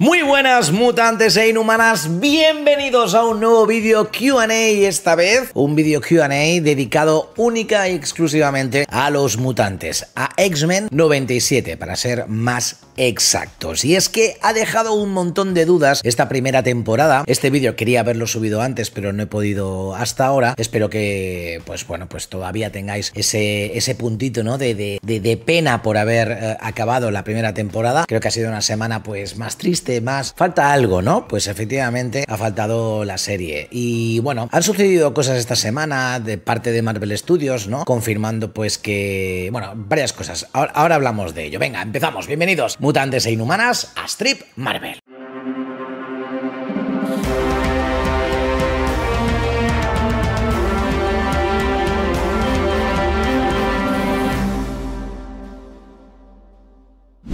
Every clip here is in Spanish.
Muy buenas mutantes e inhumanas, bienvenidos a un nuevo vídeo QA, esta vez un vídeo QA dedicado única y exclusivamente a los mutantes, a X-Men 97 para ser más Exacto, Y es que ha dejado un montón de dudas esta primera temporada. Este vídeo quería haberlo subido antes, pero no he podido hasta ahora. Espero que, pues bueno, pues todavía tengáis ese, puntito, ¿no? De, pena por haber eh, acabado la primera temporada. Creo que ha sido una semana, pues, más triste, más... Falta algo, ¿no? Pues efectivamente ha faltado la serie. Y bueno, han sucedido cosas esta semana de parte de Marvel Studios, ¿no? Confirmando, pues, que... Bueno, varias cosas. Ahora, hablamos de ello. Venga, empezamos. Bienvenidos mutantes e inhumanas a Strip Marvel.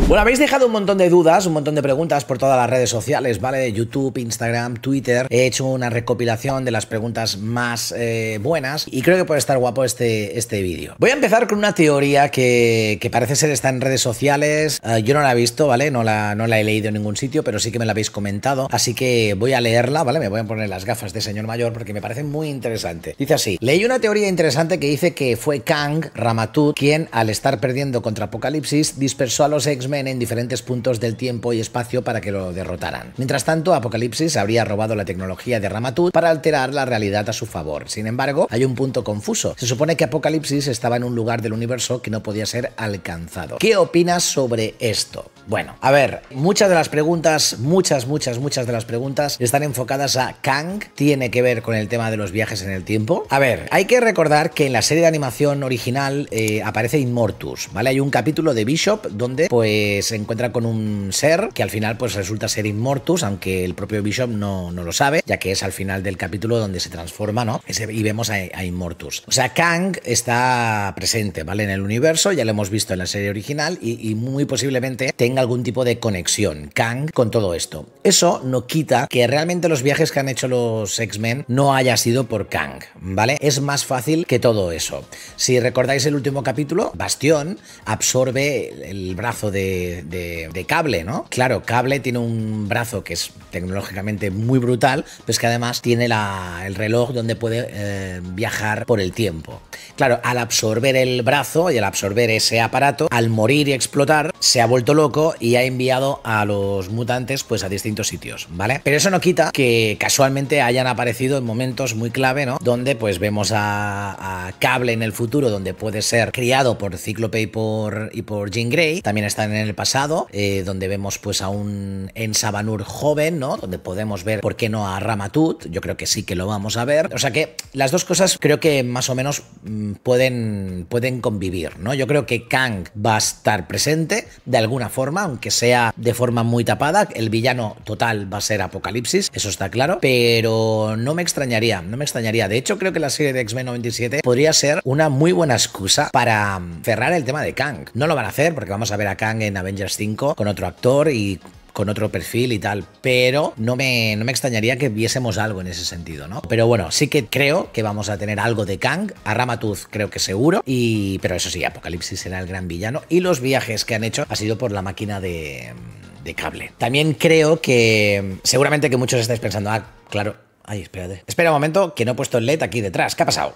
Bueno, habéis dejado un montón de dudas, un montón de preguntas por todas las redes sociales, ¿vale? YouTube, Instagram, Twitter. He hecho una recopilación de las preguntas más eh, buenas y creo que puede estar guapo este, este vídeo. Voy a empezar con una teoría que, parece ser está en redes sociales. Ah, yo no la he visto, ¿vale? No la, no la he leído en ningún sitio, pero sí que me la habéis comentado. Así que voy a leerla, ¿vale? Me voy a poner las gafas de señor mayor porque me parece muy interesante. Dice así, leí una teoría interesante que dice que fue Kang, Ramatut, quien al estar perdiendo contra Apocalipsis dispersó a los X-Men en diferentes puntos del tiempo y espacio para que lo derrotaran. Mientras tanto, Apocalipsis habría robado la tecnología de Ramatut para alterar la realidad a su favor. Sin embargo, hay un punto confuso. Se supone que Apocalipsis estaba en un lugar del universo que no podía ser alcanzado. ¿Qué opinas sobre esto? Bueno, a ver, muchas de las preguntas, muchas, muchas, muchas de las preguntas están enfocadas a Kang. ¿Tiene que ver con el tema de los viajes en el tiempo? A ver, hay que recordar que en la serie de animación original eh, aparece Immortus, ¿vale? Hay un capítulo de Bishop donde, pues, eh, se encuentra con un ser que al final pues resulta ser Immortus, aunque el propio Bishop no, lo sabe, ya que es al final del capítulo donde se transforma, ¿no? Y vemos a, Inmortus. Immortus. O sea, Kang está presente, ¿vale? En el universo, ya lo hemos visto en la serie original y, y muy posiblemente tenga algún tipo de conexión Kang con todo esto. Eso no quita que realmente los viajes que han hecho los X-Men no haya sido por Kang, ¿vale? Es más fácil que todo eso. Si recordáis el último capítulo, Bastión absorbe el brazo de de, cable, ¿no? Claro, cable tiene un brazo que es tecnológicamente muy brutal, pero es que además tiene el reloj donde puede eh, viajar por el tiempo. Claro, al absorber el brazo y al absorber ese aparato, al morir y explotar, se ha vuelto loco y ha enviado a los mutantes pues a distintos sitios, ¿vale? Pero eso no quita que casualmente hayan aparecido en momentos muy clave, ¿no? Donde pues vemos a, Cable en el futuro, donde puede ser criado por Cíclope y por, y por Jean Grey, también están en el pasado, eh, donde vemos pues a un en Sabanur joven, ¿no? Donde podemos ver, ¿por qué no a Ramatut? Yo creo que sí que lo vamos a ver. O sea que las dos cosas creo que más o menos mm, pueden, pueden convivir, ¿no? Yo creo que Kang va a estar presente de alguna forma, aunque sea de forma muy tapada. El villano total va a ser Apocalipsis, eso está claro, pero no me extrañaría, no me extrañaría. De hecho, creo que la serie de X-Men 97 podría ser una muy buena excusa para mm, cerrar el tema de Kang. No lo van a hacer porque vamos a ver a Kang en Avengers 5 con otro actor y con otro perfil y tal, pero no me, me extrañaría que viésemos algo en ese sentido, ¿no? Pero bueno, sí que creo que vamos a tener algo de Kang, a Ramatuz creo que seguro, y pero eso sí, Apocalipsis será el gran villano y los viajes que han hecho ha sido por la máquina de, de cable. También creo que seguramente que muchos estáis pensando, ah, claro, ay, espérate. Espera un momento, que no he puesto el LED aquí detrás, ¿qué ha pasado?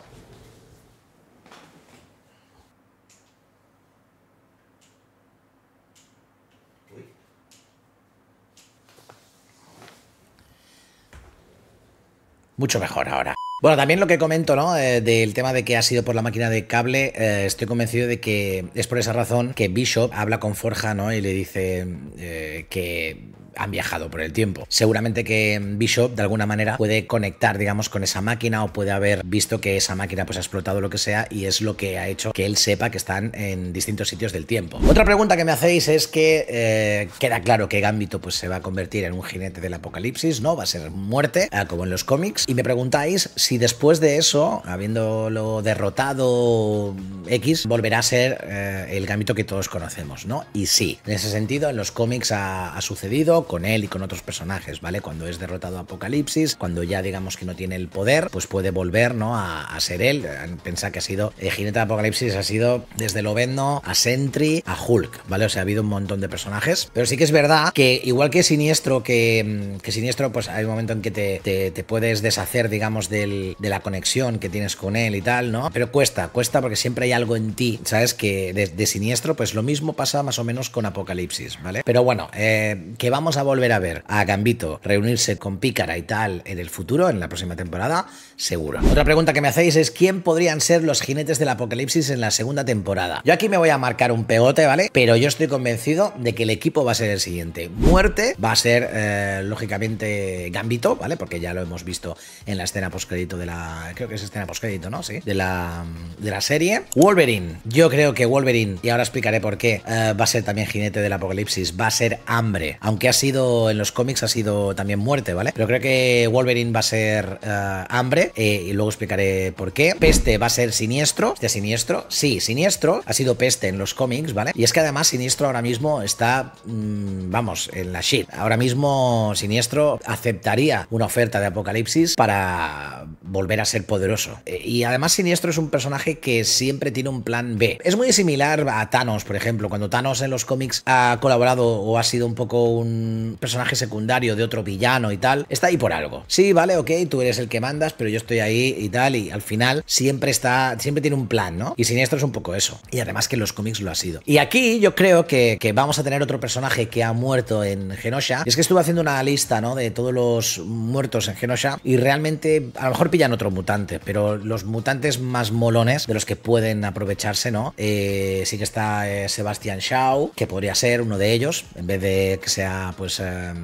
mucho mejor ahora. Bueno, también lo que comento, ¿no? Eh, del tema de que ha sido por la máquina de cable, eh, estoy convencido de que es por esa razón que Bishop habla con Forja, ¿no? Y le dice eh, que han viajado por el tiempo. Seguramente que Bishop de alguna manera puede conectar, digamos, con esa máquina o puede haber visto que esa máquina pues ha explotado lo que sea y es lo que ha hecho que él sepa que están en distintos sitios del tiempo. Otra pregunta que me hacéis es que eh, queda claro que Gambito pues se va a convertir en un jinete del apocalipsis, ¿no? Va a ser muerte, ah, como en los cómics. Y me preguntáis si después de eso, habiéndolo derrotado X, volverá a ser eh, el Gambito que todos conocemos, ¿no? Y sí, en ese sentido, en los cómics ha sucedido, con él y con otros personajes, ¿vale? Cuando es derrotado Apocalipsis, cuando ya digamos que no tiene el poder, pues puede volver, ¿no? A, ser él. Pensar que ha sido el jinete de Apocalipsis, ha sido desde oveno a Sentry a Hulk, ¿vale? O sea, ha habido un montón de personajes. Pero sí que es verdad que igual que Siniestro, que, mm, Siniestro, pues hay un momento en que te, puedes deshacer, digamos, de la conexión que tienes con él y tal, ¿no? Pero cuesta, cuesta porque siempre hay algo en ti, ¿sabes? Que de, Siniestro, pues lo mismo pasa más o menos con Apocalipsis, ¿vale? Pero bueno, eh, que vamos a volver a ver a Gambito reunirse con Pícara y tal en el futuro, en la próxima temporada, seguro. Otra pregunta que me hacéis es quién podrían ser los jinetes del apocalipsis en la segunda temporada. Yo aquí me voy a marcar un pegote, ¿vale? Pero yo estoy convencido de que el equipo va a ser el siguiente. Muerte va a ser, eh, lógicamente, Gambito, ¿vale? Porque ya lo hemos visto en la escena postcrédito de la... Creo que es escena postcrédito, ¿no? Sí. De la, de la serie. Wolverine. Yo creo que Wolverine, y ahora explicaré por qué, eh, va a ser también jinete del apocalipsis. Va a ser hambre. Aunque ha sido, en los cómics ha sido también muerte, ¿vale? Pero creo que Wolverine va a ser eh, hambre, eh, y luego explicaré por qué. Peste va a ser siniestro, ¿este siniestro? Sí, siniestro, ha sido peste en los cómics, ¿vale? Y es que además siniestro ahora mismo está, mm, vamos, en la shit. Ahora mismo siniestro aceptaría una oferta de Apocalipsis para volver a ser poderoso. Eh, y además siniestro es un personaje que siempre tiene un plan B. Es muy similar a Thanos, por ejemplo, cuando Thanos en los cómics ha colaborado o ha sido un poco un personaje secundario de otro villano y tal, está ahí por algo. Sí, vale, ok, tú eres el que mandas, pero yo estoy ahí y tal, y al final siempre está, siempre tiene un plan, ¿no? Y Siniestro es un poco eso. Y además que en los cómics lo ha sido. Y aquí yo creo que, vamos a tener otro personaje que ha muerto en Genosha. es que estuve haciendo una lista, ¿no? De todos los muertos en Genosha y realmente a lo mejor pillan otro mutante, pero los mutantes más molones de los que pueden aprovecharse, ¿no? Eh, sí que está eh, Sebastian Shaw, que podría ser uno de ellos, en vez de que sea pues eh,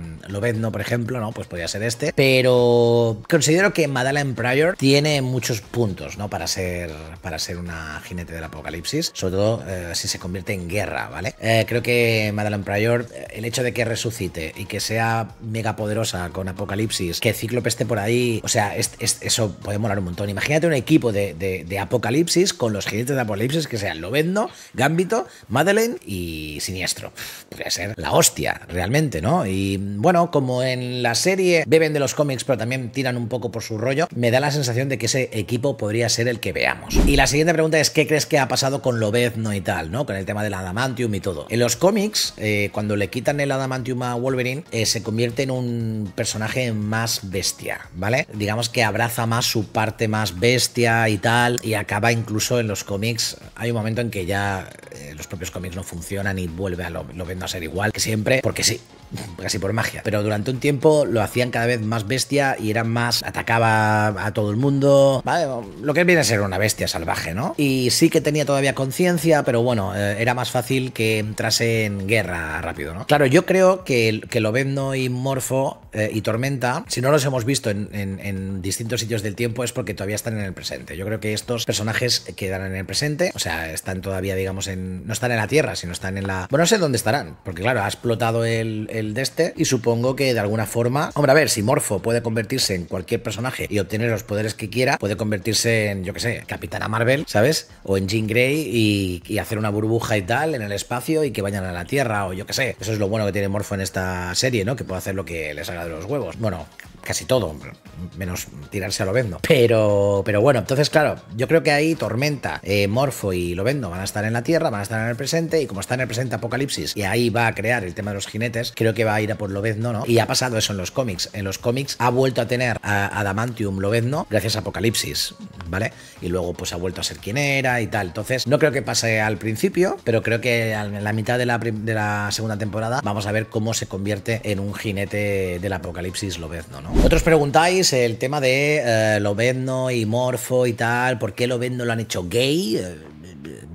por ejemplo, ¿no? Pues podría ser este. Pero considero que Madeleine Pryor tiene muchos puntos, ¿no? Para ser, para ser una jinete del apocalipsis, sobre todo eh, si se convierte en guerra, ¿vale? Eh, creo que Madeleine Pryor, el hecho de que resucite y que sea mega poderosa con apocalipsis, que Cíclope esté por ahí, o sea, eso puede molar un montón. Imagínate un equipo de, apocalipsis con los jinetes de apocalipsis que sean Lobezno, Gambito, Madeleine y Siniestro. Podría ser la hostia, realmente, ¿no? Y bueno, como en la serie beben de los cómics, pero también tiran un poco por su rollo, me da la sensación de que ese equipo podría ser el que veamos. Y la siguiente pregunta es: ¿qué crees que ha pasado con Lobezno y tal, ¿no? Con el tema del Adamantium y todo. En los cómics, eh, cuando le quitan el Adamantium a Wolverine, eh, se convierte en un personaje más bestia, ¿vale? Digamos que abraza más su parte más bestia y tal, y acaba incluso en los cómics. Hay un momento en que ya eh, los propios cómics no funcionan y vuelve a lo Lobezno a ser igual que siempre, porque sí, casi por magia. Pero durante un tiempo lo hacían cada vez más bestia y era más, atacaba a todo el mundo, lo que viene a ser una bestia salvaje, ¿no? Y sí que tenía todavía conciencia, pero bueno, eh, era más fácil que entrase en guerra rápido, ¿no? Claro, yo creo que, que Lobezno y Morfo eh, y Tormenta, si no los hemos visto en, en, distintos sitios del tiempo, es porque todavía están en el presente. Yo creo que estos personajes quedan en el presente, o sea, están todavía, digamos, en, no están en la Tierra, sino están en la... Bueno, no sé dónde estarán, porque claro, ha explotado el, el de este y supongo que de alguna forma, hombre, a ver, si Morfo puede convertirse en cualquier personaje y obtener los poderes que quiera, puede convertirse en, yo qué sé, Capitana Marvel, ¿sabes? O en Jean Grey y, hacer una burbuja y tal en el espacio y que vayan a la Tierra o yo qué sé. Eso es lo bueno que tiene Morfo en esta serie, ¿no? Que puede hacer lo que le salga de los huevos. Bueno, casi todo, menos tirarse a Lobezno, Pero, pero bueno, entonces, claro, yo creo que ahí Tormenta, eh, Morfo y Lovendo van a estar en la Tierra, van a estar en el presente, y como está en el presente Apocalipsis, y ahí va a crear el tema de los jinetes, creo que va a ir a por Lobezno, ¿no? Y ha pasado eso en los cómics. En los cómics ha vuelto a tener a Adamantium Lobezno gracias a Apocalipsis, ¿vale? Y luego, pues ha vuelto a ser quien era y tal. Entonces, no creo que pase al principio, pero creo que en la mitad de la, de la segunda temporada vamos a ver cómo se convierte en un jinete del Apocalipsis Lobezno, ¿no? Otros preguntáis el tema de eh, y Morfo y tal, ¿por qué Lobezno lo han hecho gay? Eh,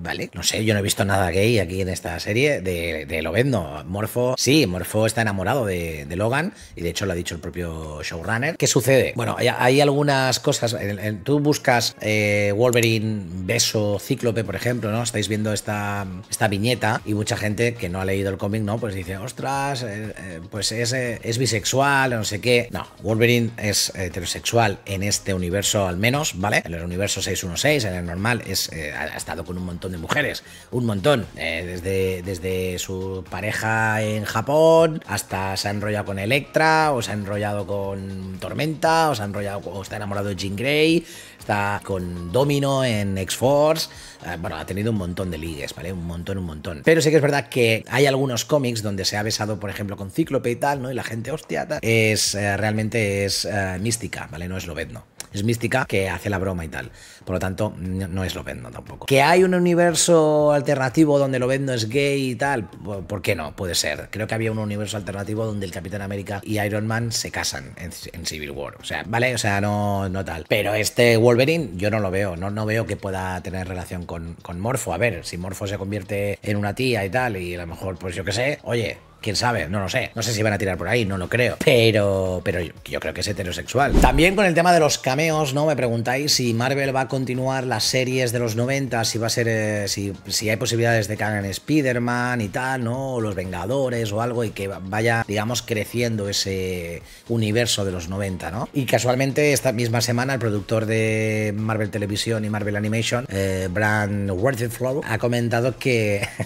¿vale? No sé, yo no he visto nada gay aquí en esta serie de, de vendo Morfo, sí, Morfo está enamorado de, Logan y de hecho lo ha dicho el propio showrunner. ¿Qué sucede? Bueno, hay, algunas cosas. En, tú buscas eh, Wolverine, beso, cíclope, por ejemplo, ¿no? Estáis viendo esta, esta viñeta y mucha gente que no ha leído el cómic, ¿no? Pues dice, ostras, eh, eh, pues es, es bisexual, no sé qué. No, Wolverine es heterosexual en este universo al menos, ¿vale? En el universo 616, en el normal, es, ha estado con un montón de mujeres, un montón. Eh, desde, desde su pareja en Japón hasta se ha enrollado con Electra, o se ha enrollado con Tormenta, o se ha enrollado, o está enamorado de Jean Grey, está con Domino en X-Force. Eh, bueno, ha tenido un montón de ligues, ¿vale? Un montón, un montón. Pero sí que es verdad que hay algunos cómics donde se ha besado, por ejemplo, con Cíclope y tal, ¿no? Y la gente, hostia, es eh, realmente es mística, ¿vale? No es lobetno es mística que hace la broma y tal. Por lo tanto, no es Lobezno tampoco. Que hay un universo alternativo donde Lobezno es gay y tal, ¿por qué no? Puede ser. Creo que había un universo alternativo donde el Capitán América y Iron Man se casan en, Civil War. O sea, ¿vale? O sea, no, no tal. Pero este Wolverine yo no lo veo. No, no veo que pueda tener relación con, con Morfo. A ver, si Morfo se convierte en una tía y tal, y a lo mejor, pues yo qué sé, oye, quién sabe, no lo sé. No sé si van a tirar por ahí, no lo creo. Pero, pero yo, creo que es heterosexual. También con el tema de los cameos, ¿no? Me preguntáis si Marvel va a continuar las series de los 90, si va a ser, eh, si, hay posibilidades de que hagan Spider-Man y tal, ¿no? O los Vengadores o algo y que vaya, digamos, creciendo ese universo de los 90, ¿no? Y casualmente esta misma semana el productor de Marvel Televisión y Marvel Animation, eh, Brand flow ha comentado que...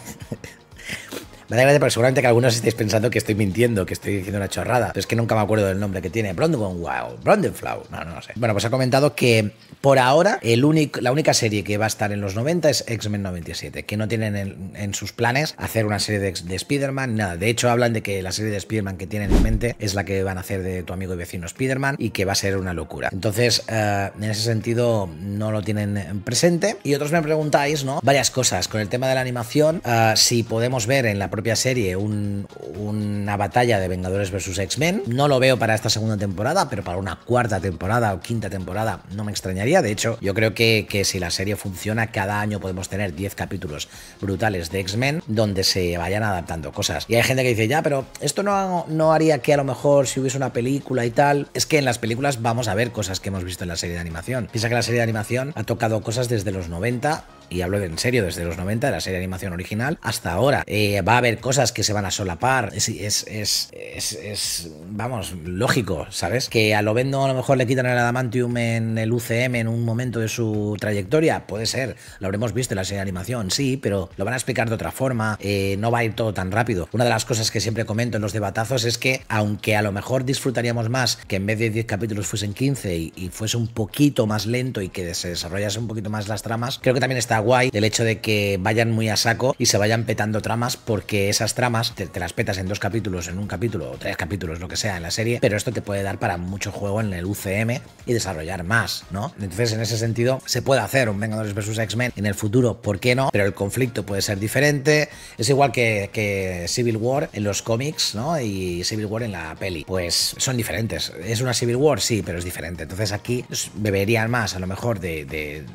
Me da gracia, pero seguramente que algunos estáis pensando que estoy mintiendo, que estoy diciendo una chorrada. Pero es que nunca me acuerdo del nombre que tiene. Brondon Wow, Flow. No, no, lo sé. Bueno, pues ha comentado que por ahora la única serie que va a estar en los 90 es X-Men 97, que no tienen en, sus planes hacer una serie de, Spider-Man, nada. De hecho, hablan de que la serie de Spider-Man que tienen en mente es la que van a hacer de tu amigo y vecino Spider-Man y que va a ser una locura. Entonces, eh, en ese sentido, no lo tienen presente. Y otros me preguntáis, ¿no? Varias cosas. Con el tema de la animación, eh, si podemos ver en la propia serie una batalla de Vengadores versus X-Men. No lo veo para esta segunda temporada, pero para una cuarta temporada o quinta temporada no me extrañaría. De hecho, yo creo que, si la serie funciona, cada año podemos tener 10 capítulos brutales de X-Men donde se vayan adaptando cosas. Y hay gente que dice, ya, pero esto no, no haría que a lo mejor si hubiese una película y tal. Es que en las películas vamos a ver cosas que hemos visto en la serie de animación. Piensa que la serie de animación ha tocado cosas desde los 90 y hablo en serio, desde los 90, de la serie de animación original, hasta ahora. Eh, va a haber cosas que se van a solapar, es, es, es, vamos, lógico, ¿sabes? Que a lo vendo a lo mejor le quitan el adamantium en el UCM en un momento de su trayectoria, puede ser, lo habremos visto en la serie de animación, sí, pero lo van a explicar de otra forma, eh, no va a ir todo tan rápido. Una de las cosas que siempre comento en los debatazos es que, aunque a lo mejor disfrutaríamos más que en vez de 10 capítulos fuesen 15 y, y fuese un poquito más lento y que se desarrollase un poquito más las tramas, creo que también está guay del hecho de que vayan muy a saco y se vayan petando tramas porque esas tramas te, las petas en dos capítulos, en un capítulo o tres capítulos, lo que sea, en la serie, pero esto te puede dar para mucho juego en el UCM y desarrollar más, ¿no? Entonces, en ese sentido, se puede hacer un Vengadores vs. X-Men en el futuro, ¿por qué no? Pero el conflicto puede ser diferente. Es igual que, Civil War en los cómics, ¿no? Y Civil War en la peli. Pues son diferentes. ¿Es una Civil War? Sí, pero es diferente. Entonces aquí pues, beberían más, a lo mejor, de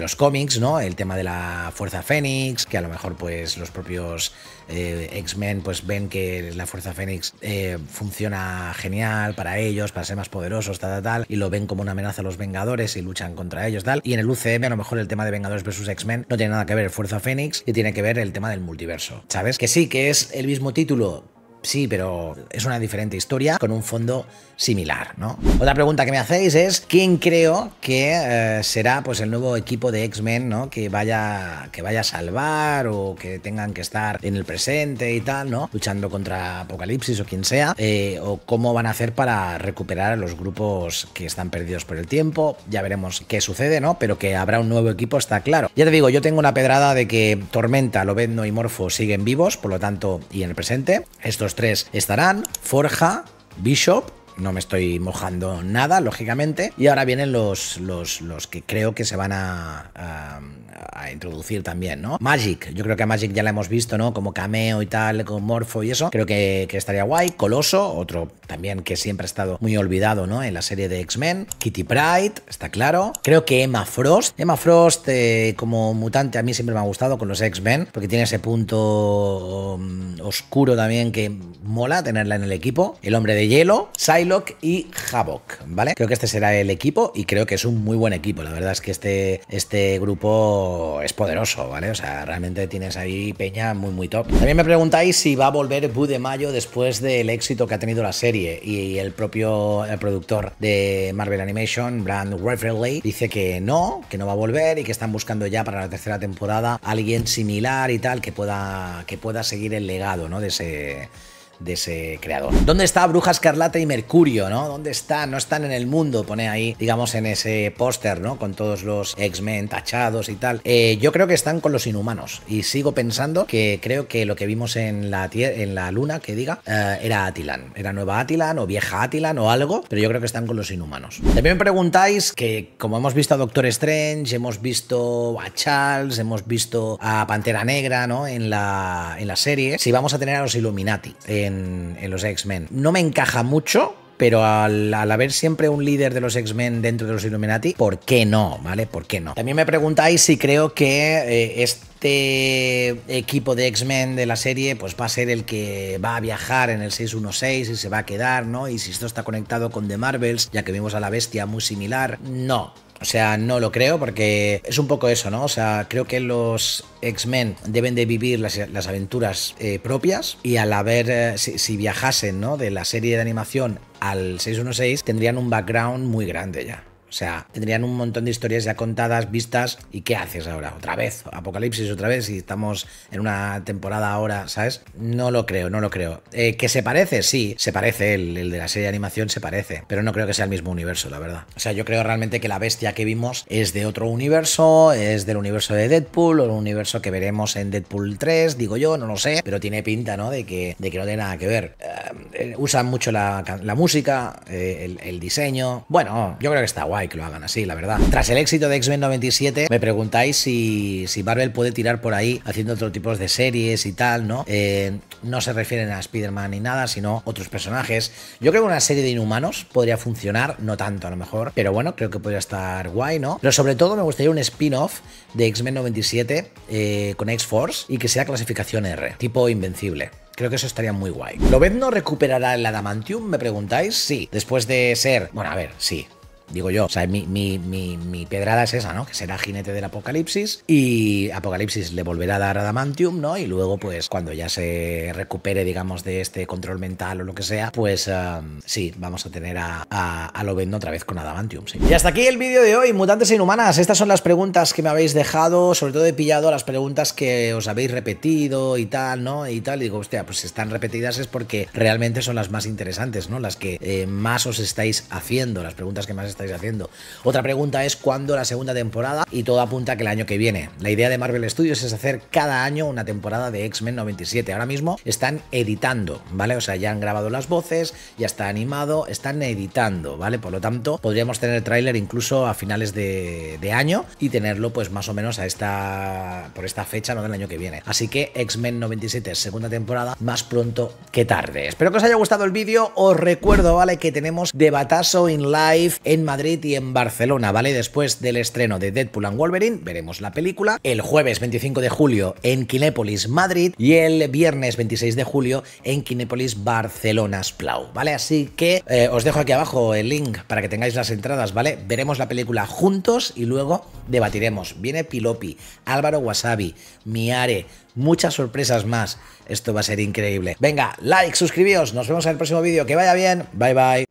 los cómics el tema de la Fuerza Fénix, que a lo mejor pues los propios eh, X-Men pues ven que la Fuerza Fénix eh, funciona genial para ellos, para ser más poderosos, tal, tal, tal, y lo ven como una amenaza a los Vengadores y luchan contra ellos, tal. Y en el UCM a lo mejor el tema de Vengadores versus X-Men no tiene nada que ver Fuerza Fénix y tiene que ver el tema del multiverso, ¿sabes? Que sí, que es el mismo título, Sí, pero es una diferente historia con un fondo similar, ¿no? Otra pregunta que me hacéis es quién creo que eh, será pues el nuevo equipo de X-Men, ¿no? Que vaya que vaya a salvar o que tengan que estar en el presente y tal, ¿no? Luchando contra Apocalipsis o quien sea, eh, o cómo van a hacer para recuperar a los grupos que están perdidos por el tiempo. Ya veremos qué sucede, ¿no? Pero que habrá un nuevo equipo está claro. Ya te digo, yo tengo una pedrada de que Tormenta, Lobezno y Morfo siguen vivos, por lo tanto, y en el presente. Estos tres estarán Forja, Bishop, no me estoy mojando nada, lógicamente. Y ahora vienen los, los, que creo que se van a a introducir también, ¿no? Magic, yo creo que a Magic ya la hemos visto, ¿no? Como cameo y tal, con morfo y eso. Creo que, estaría guay. Coloso, otro también que siempre ha estado muy olvidado, ¿no? En la serie de X-Men. Kitty Pride, está claro. Creo que Emma Frost. Emma Frost, eh, como mutante, a mí siempre me ha gustado con los X-Men, porque tiene ese punto mm, oscuro también que mola tenerla en el equipo. El hombre de hielo, Psylocke y Havok, ¿vale? Creo que este será el equipo y creo que es un muy buen equipo. La verdad es que este, este grupo es poderoso, ¿vale? O sea, realmente tienes ahí peña muy, muy top. También me preguntáis si va a volver Bu de Mayo después del éxito que ha tenido la serie. Y el propio productor de Marvel Animation, Brand Reverley, dice que no, que no va a volver y que están buscando ya para la tercera temporada alguien similar y tal que pueda, que pueda seguir el legado, ¿no? De ese de ese creador. ¿Dónde está Bruja Escarlata y Mercurio, no? ¿Dónde están? No están en el mundo, pone ahí, digamos, en ese póster, ¿no? Con todos los X-Men tachados y tal. Eh, yo creo que están con los inhumanos y sigo pensando que creo que lo que vimos en la, en la luna, que diga, eh, era Atilan. Era nueva Atilan o vieja Atilan o algo, pero yo creo que están con los inhumanos. También me preguntáis que, como hemos visto a Doctor Strange, hemos visto a Charles, hemos visto a Pantera Negra, ¿no? En la, en la serie, si vamos a tener a los Illuminati. Eh, en, los X-Men. No me encaja mucho, pero al, haber siempre un líder de los X-Men dentro de los Illuminati, ¿por qué no? ¿Vale? ¿Por qué no? También me preguntáis si creo que eh, este equipo de X-Men de la serie pues va a ser el que va a viajar en el 616 y se va a quedar, ¿no? Y si esto está conectado con The Marvels, ya que vimos a la bestia muy similar, no, o sea, no lo creo porque es un poco eso, ¿no? O sea, creo que los X-Men deben de vivir las, aventuras eh, propias y al haber, eh, si, si viajasen, ¿no? De la serie de animación al 616 tendrían un background muy grande ya. O sea, tendrían un montón de historias ya contadas, vistas. ¿Y qué haces ahora? Otra vez, Apocalipsis otra vez, y estamos en una temporada ahora, ¿sabes? No lo creo, no lo creo. Eh, ¿Que se parece? Sí, se parece. El, de la serie de animación se parece. Pero no creo que sea el mismo universo, la verdad. O sea, yo creo realmente que la bestia que vimos es de otro universo, es del universo de Deadpool, o el universo que veremos en Deadpool 3, digo yo, no lo sé. Pero tiene pinta, ¿no? De que, de que no tiene nada que ver. Eh, eh, usan mucho la, música, el diseño. Bueno, yo creo que está guay que lo hagan así, la verdad. Tras el éxito de X-Men 97, me preguntáis si, si, Marvel puede tirar por ahí haciendo otro tipo de series y tal, ¿no? Eh, no se refieren a Spider-Man ni nada, sino otros personajes. Yo creo que una serie de inhumanos podría funcionar, no tanto a lo mejor, pero bueno, creo que podría estar guay, ¿no? Pero sobre todo me gustaría un spin-off de X-Men 97 eh, con X-Force y que sea clasificación R, tipo invencible. Creo que eso estaría muy guay. no recuperará el adamantium? Me preguntáis. Sí. Después de ser. Bueno, a ver, sí. Digo yo, o sea, mi, mi, es esa, ¿no? Que será jinete del Apocalipsis y Apocalipsis le volverá a dar Adamantium, ¿no? Y luego, pues, cuando ya se recupere, digamos, de este control mental o lo que sea, pues um, sí, vamos a tener a, a, otra vez con Adamantium, sí. Y hasta aquí el vídeo de hoy, mutantes inhumanas. Estas son las preguntas que me habéis dejado, sobre todo he pillado las preguntas que os habéis repetido y tal, ¿no? Y tal, digo, hostia, pues si están repetidas es porque realmente son las más interesantes, ¿no? Las que eh, más os estáis haciendo, las preguntas que más estáis haciendo. Otra pregunta es cuándo la segunda temporada y todo apunta que el año que viene. La idea de Marvel Studios es hacer cada año una temporada de X-Men 97. Ahora mismo están editando, ¿vale? O sea, ya han grabado las voces, ya está animado, están editando, ¿vale? Por lo tanto, podríamos tener el tráiler incluso a finales de, año y tenerlo pues más o menos a esta por esta fecha, no del año que viene. Así que X-Men 97, segunda temporada, más pronto que tarde. Espero que os haya gustado el vídeo. Os recuerdo, ¿vale? Que tenemos Batazo in live en Madrid y en Barcelona, ¿vale? Después del estreno de Deadpool and Wolverine, veremos la película. El jueves 25 de julio en Kinépolis, Madrid. Y el viernes 26 de julio en Kinépolis, Barcelona, Splau, ¿vale? Así que eh, os dejo aquí abajo el link para que tengáis las entradas, ¿vale? Veremos la película juntos y luego debatiremos. Viene Pilopi, Álvaro Wasabi, Miare, muchas sorpresas más. Esto va a ser increíble. Venga, like, suscribíos, nos vemos en el próximo vídeo. Que vaya bien, bye bye.